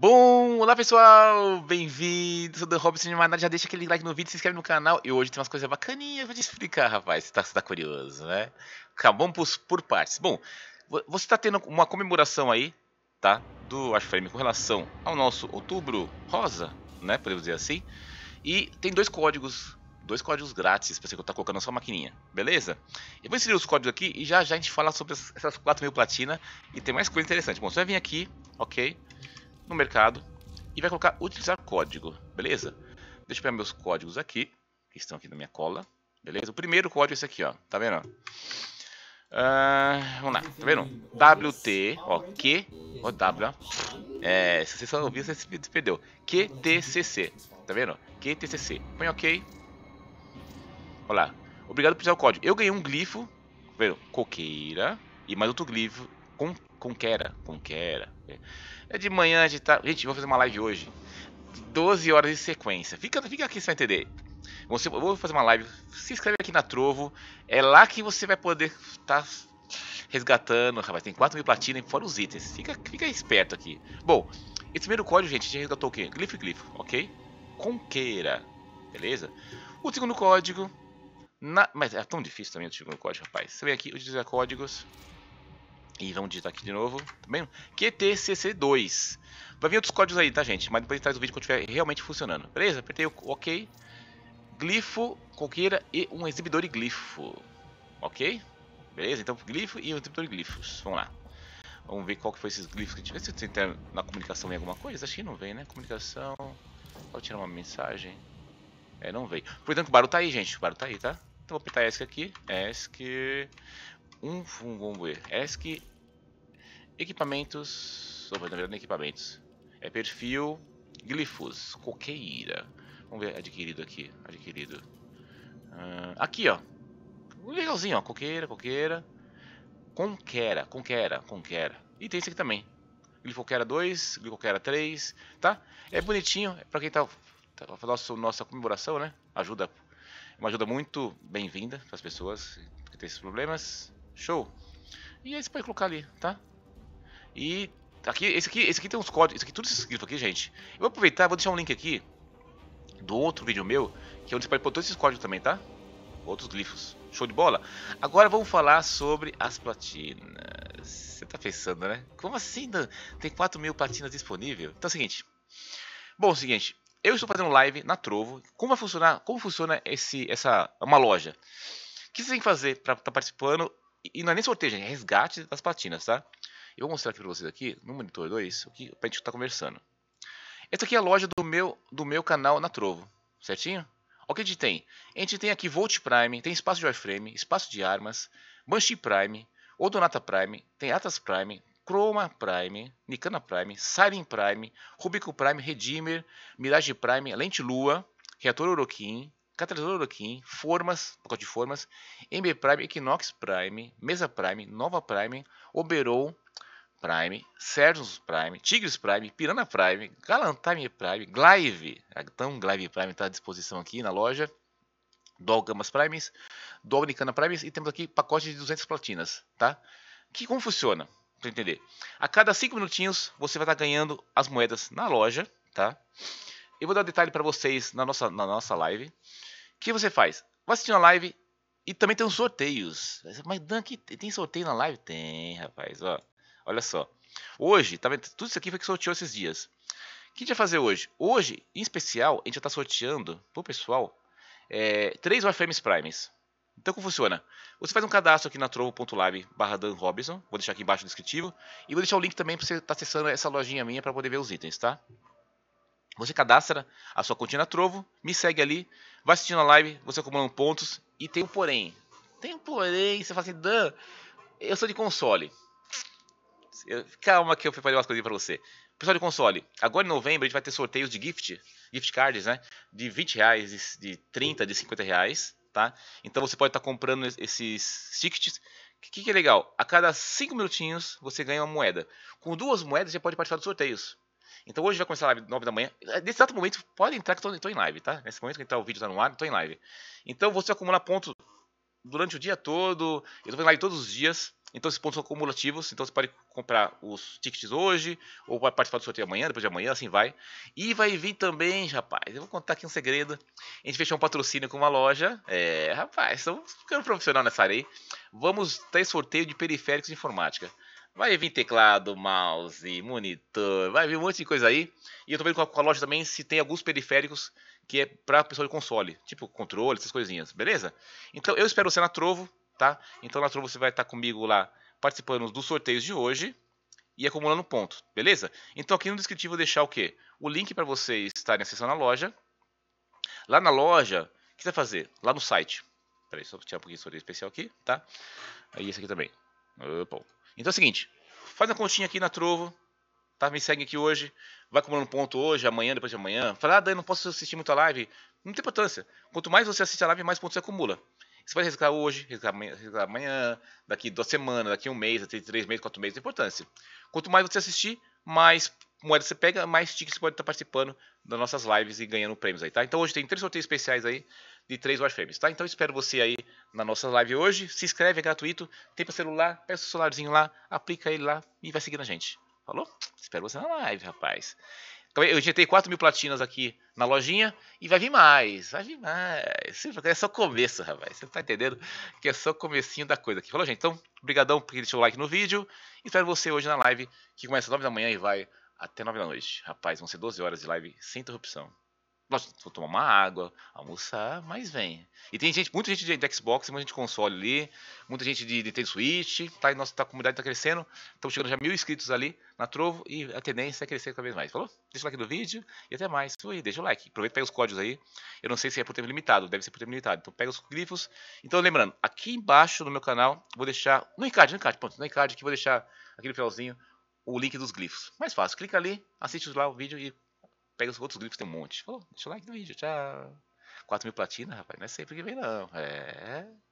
Bom, olá pessoal, bem-vindos, sou o Robson de Maná, já deixa aquele like no vídeo, se inscreve no canal e hoje tem umas coisas bacaninhas pra te explicar, rapaz, se tá, se tá curioso, né? Acabamos tá por, por partes. Bom, você tá tendo uma comemoração aí, tá, do Frame com relação ao nosso outubro rosa, né, podemos dizer assim, e tem dois códigos dois códigos grátis para você que está colocando na sua maquininha, beleza? Eu vou inserir os códigos aqui e já já a gente fala sobre essas 4 mil platina e tem mais coisa interessante. Bom, você vai vir aqui, ok? no mercado e vai colocar utilizar código, beleza? Deixa eu pegar meus códigos aqui, que estão aqui na minha cola, beleza? O primeiro código é esse aqui, ó, tá vendo? Uh, vamos lá, tá vendo? WT, ó, Q, ó, W, é, se você não ouviu, você se perdeu. QTCC, tá vendo? QTCC, põe ok. Olha lá, obrigado por usar o código. Eu ganhei um glifo, tá vendo? Coqueira, e mais outro glifo com Conquera. Conquera. É de manhã, de tarde. Gente, vou fazer uma live hoje. 12 horas de sequência. Fica, fica aqui, você vai entender. Você, eu vou fazer uma live. Se inscreve aqui na Trovo. É lá que você vai poder estar tá resgatando. Rapaz, tem 4 mil platina, fora os itens. Fica, fica esperto aqui. Bom, esse primeiro código, gente, a gente resgatou o quê? Glyph Glyph, ok? queira. Beleza? O segundo código. Na... Mas é tão difícil também o segundo código, rapaz. Você vem aqui, utiliza códigos. E vamos digitar aqui de novo, tá vendo? QTCC2. Vai vir outros códigos aí, tá, gente? Mas depois a gente traz o vídeo quando estiver realmente funcionando. Beleza? Apertei o OK. Glifo, coqueira e um exibidor de glifo. Ok? Beleza? Então, glifo e um exibidor de glifos. Vamos lá. Vamos ver qual que foi esses glifos que a Se tem na comunicação em alguma coisa, acho que não vem, né? Comunicação. Vou tirar uma mensagem. É, não veio. Portanto, o barulho tá aí, gente. O barulho tá aí, tá? Então vou apertar ESC aqui. ESC. Um vamos ver. ESC. Equipamentos. Ou, na verdade, é equipamentos. É perfil. Glifos. Coqueira. Vamos ver, adquirido aqui. Adquirido. Uh, aqui, ó. Legalzinho, ó. Coqueira, coqueira. Conquera, conquera, conquera. E tem esse aqui também. Glifoquera 2, Glifoquera 3, tá? É bonitinho, é pra quem tá, tá pra nosso, nossa comemoração, né? Ajuda, é uma ajuda muito bem-vinda para as pessoas que têm esses problemas. Show. E aí você pode colocar ali, tá? E aqui, esse aqui, esse aqui tem uns códigos, isso aqui tudo escrito aqui, gente. Eu vou aproveitar, vou deixar um link aqui do outro vídeo meu, que é onde você pode pôr todos esses códigos também, tá? Outros glifos. Show de bola? Agora vamos falar sobre as platinas. Você tá pensando, né? Como assim, Dan? Tem 4 mil platinas disponíveis? Então é o seguinte. Bom, é o seguinte. Eu estou fazendo live na Trovo. Como vai funcionar? Como funciona esse, essa, uma loja? O que você tem que fazer para estar tá participando? E não é nem sorteio, gente, é resgate das platinas, tá? Eu vou mostrar aqui pra vocês aqui, no monitor 2, o que, a gente está tá conversando. Essa aqui é a loja do meu, do meu canal na Trovo, certinho? Olha o que a gente tem. A gente tem aqui Volt Prime, tem espaço de wireframe, espaço de armas, Banshee Prime, Odonata Prime, tem Atlas Prime, Chroma Prime, Nikana Prime, Siren Prime, Rubico Prime, Redeemer, Mirage Prime, Lente Lua, Reator Orokin, Catalisador Oroquim, Formas, pacote de Formas, MB Prime, Equinox Prime, Mesa Prime, Nova Prime, Oberon Prime, Cernos Prime, Tigres Prime, Pirana Prime, Galantime Prime, Glive, então Glive Prime está à disposição aqui na loja, Dolgamas Primes, Dominicana Primes e temos aqui pacote de 200 platinas, tá? Que como funciona? Para entender. A cada 5 minutinhos você vai estar tá ganhando as moedas na loja, tá? eu vou dar um detalhe para vocês na nossa, na nossa live. O que você faz? Vai assistindo a live e também tem uns sorteios. Mas, Dan, que tem sorteio na live? Tem, rapaz. Ó, olha só. Hoje, tá vendo? Tudo isso aqui foi que sorteou esses dias. O que a gente vai fazer hoje? Hoje, em especial, a gente vai tá sorteando pro pessoal é, três Warframes Primes. Então, como funciona? Você faz um cadastro aqui na trovolive barra Dan Robinson. Vou deixar aqui embaixo no descritivo. E vou deixar o link também para você estar tá acessando essa lojinha minha para poder ver os itens, tá? Você cadastra a sua continha Trovo, me segue ali, vai assistindo a live, você acumulando pontos. E tem um porém. Tem um porém, você fala assim, Dan, eu sou de console. Eu, calma que eu preparei umas coisinhas pra você. Pessoal de console, agora em novembro a gente vai ter sorteios de gift, gift cards, né? De 20 reais, de 30, de 50 reais, tá? Então você pode estar tá comprando esses tickets. O que, que é legal? A cada 5 minutinhos você ganha uma moeda. Com duas moedas você pode participar dos sorteios. Então hoje vai começar a live 9 da manhã. É, nesse exato momento, pode entrar que estou em live, tá? Nesse momento que entrar o vídeo está no ar, estou em live. Então você acumula pontos durante o dia todo. Eu estou em live todos os dias. Então esses pontos são acumulativos. então você pode comprar os tickets hoje, ou vai participar do sorteio amanhã, depois de amanhã, assim vai. E vai vir também, rapaz, eu vou contar aqui um segredo. A gente fechou um patrocínio com uma loja. É, rapaz, estamos ficando profissional nessa área aí. Vamos ter sorteio de periféricos de informática. Vai vir teclado, mouse, monitor, vai vir um monte de coisa aí. E eu tô vendo com a, com a loja também se tem alguns periféricos que é pra pessoa de console, tipo controle, essas coisinhas, beleza? Então eu espero você na Trovo, tá? Então na Trovo você vai estar comigo lá participando dos sorteios de hoje e acumulando ponto, beleza? Então aqui no descritivo eu vou deixar o quê? O link para vocês estarem acessando a loja. Lá na loja, o que você vai fazer? Lá no site. Peraí, só tirar um pouquinho de sorteio especial aqui, tá? Aí esse aqui também. Opa. Então é o seguinte, faz uma continha aqui na Trovo, tá? Me segue aqui hoje, vai acumulando ponto hoje, amanhã, depois de amanhã. Fala, ah, daí não posso assistir muita live. Não tem importância. Quanto mais você assiste a live, mais pontos você acumula. Você pode resgatar hoje, resgatar amanhã, amanhã, daqui duas semanas, daqui um mês, daqui três meses, quatro meses, não tem importância. Quanto mais você assistir, mais moeda você pega, mais tickets você pode estar participando das nossas lives e ganhando prêmios aí, tá? Então hoje tem três sorteios especiais aí de três watchframes, tá? Então espero você aí na nossa live hoje. Se inscreve, é gratuito. Tem para celular, pega o seu celularzinho lá, aplica ele lá e vai seguindo a gente. Falou? Espero você na live, rapaz. Então, eu injetei 4 mil platinas aqui na lojinha e vai vir mais, vai vir mais. É só o começo, rapaz. Você tá entendendo que é só o comecinho da coisa aqui. Falou, gente? Então, brigadão por deixar o like no vídeo. Espero você hoje na live, que começa às 9 da manhã e vai até 9 da noite. Rapaz, vão ser 12 horas de live sem interrupção. Lógico, vou tomar uma água, almoçar, mas vem. E tem gente, muita gente de, de Xbox, muita gente de console ali, muita gente de Nintendo Switch, tá? E nossa tá, comunidade tá crescendo. Estamos chegando já mil inscritos ali na Trovo e a tendência é crescer cada vez mais. Falou? Deixa o like do vídeo e até mais. Fui, deixa o like. Aproveita e pega os códigos aí. Eu não sei se é por tempo limitado, deve ser por tempo limitado. Então pega os grifos. Então lembrando, aqui embaixo no meu canal, vou deixar. No encarte, no encarte, ponto. No encarte aqui, vou deixar aquele no finalzinho o link dos glifos. Mais fácil, clica ali, assiste lá o vídeo e pega os outros glifos, tem um monte. falou deixa o like no vídeo, tchau. 4 mil platina, rapaz, não é sempre que vem não. É.